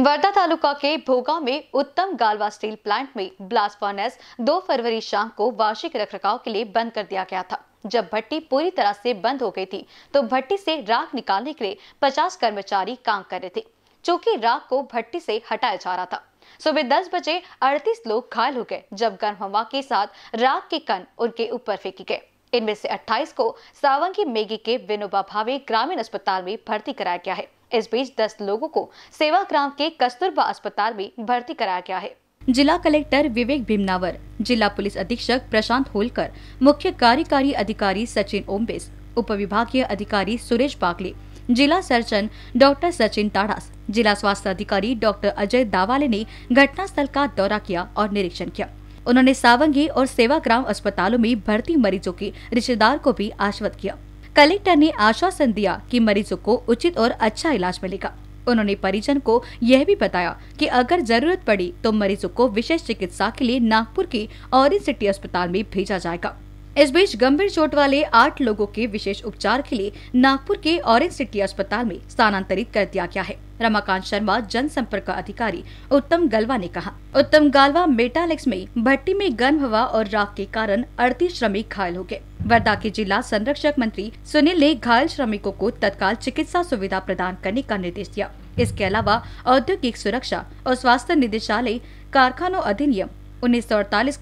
वर्धा तालुका के भोगा में उत्तम गालवा स्टील प्लांट में ब्लास्ट फर्नेस 2 फरवरी शाम को वार्षिक रखरखाव के लिए बंद कर दिया गया था जब भट्टी पूरी तरह से बंद हो गई थी तो भट्टी से राख निकालने के लिए 50 कर्मचारी काम कर रहे थे चूंकि राख को भट्टी से हटाया जा रहा था सुबह दस बजे अड़तीस लोग घायल हो गए जब गर्म हवा के साथ राख के कण उनके ऊपर फेंके गए इनमें से 28 को सावंगी मेगी के विनोबा भावे ग्रामीण अस्पताल में भर्ती कराया गया है इस बीच दस लोगों को सेवाग्राम के कस्तूरबा अस्पताल में भर्ती कराया गया है जिला कलेक्टर विवेक भीमनावर जिला पुलिस अधीक्षक प्रशांत होलकर मुख्य कार्यकारी अधिकारी सचिन ओम्बेस विभागीय अधिकारी सुरेश बागले जिला सर्जन डॉक्टर सचिन ताड़ास जिला स्वास्थ्य अधिकारी डॉक्टर अजय दावाले ने घटनास्थल का दौरा किया और निरीक्षण किया उन्होंने सावंगी और सेवाग्राम अस्पतालों में भर्ती मरीजों के रिश्तेदार को भी आश्वस्त किया कलेक्टर ने आश्वासन दिया कि मरीजों को उचित और अच्छा इलाज मिलेगा उन्होंने परिजन को यह भी बताया कि अगर जरूरत पड़ी तो मरीजों को विशेष चिकित्सा के लिए नागपुर के ऑरेंज सिटी अस्पताल में भेजा जाएगा इस बीच गंभीर चोट वाले आठ लोगों के विशेष उपचार के लिए नागपुर के ऑरेंज सिटी अस्पताल में स्थानांतरित कर दिया गया है रमाकांत शर्मा जनसंपर्क अधिकारी उत्तम गलवा ने कहा उत्तम गलवा मेटालेक्स में भट्टी में गर्म हवा और राख के कारण अड़तीस श्रमिक घायल हो गए वर्धा के जिला संरक्षक मंत्री सुनील ने घायल श्रमिकों को तत्काल चिकित्सा सुविधा प्रदान करने का निर्देश दिया इसके अलावा औद्योगिक सुरक्षा और स्वास्थ्य निदेशालय कारखानों अधिनियम उन्नीस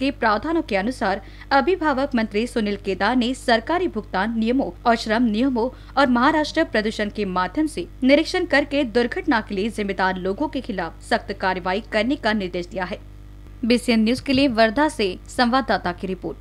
के प्रावधानों के अनुसार अभिभावक मंत्री सुनील केदार ने सरकारी भुगतान नियमों और श्रम नियमों और महाराष्ट्र प्रदूषण के माध्यम से निरीक्षण करके दुर्घटना के लिए जिम्मेदार लोगों के खिलाफ सख्त कार्रवाई करने का निर्देश दिया है बीसीएन न्यूज के लिए वर्धा से संवाददाता की रिपोर्ट